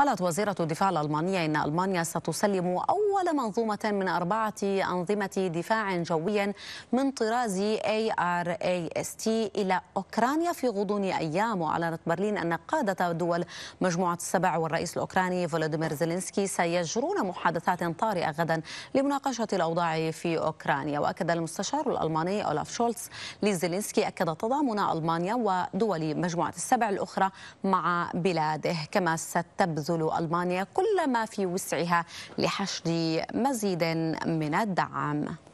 قالت وزيرة الدفاع الألمانية إن ألمانيا ستسلم أول منظومة من أربعة أنظمة دفاع جوي من طراز ARAST إلى أوكرانيا في غضون أيام وأعلنت برلين أن قادة دول مجموعة السبع والرئيس الأوكراني فولوديمير زيلينسكي سيجرون محادثات طارئة غدا لمناقشة الأوضاع في أوكرانيا وأكد المستشار الألماني أولاف شولتز لزيلينسكي أكد تضامن ألمانيا ودول مجموعة السبع الأخرى مع بلاده كما ستبذل تبذل ألمانيا كل ما في وسعها لحشد مزيد من الدعم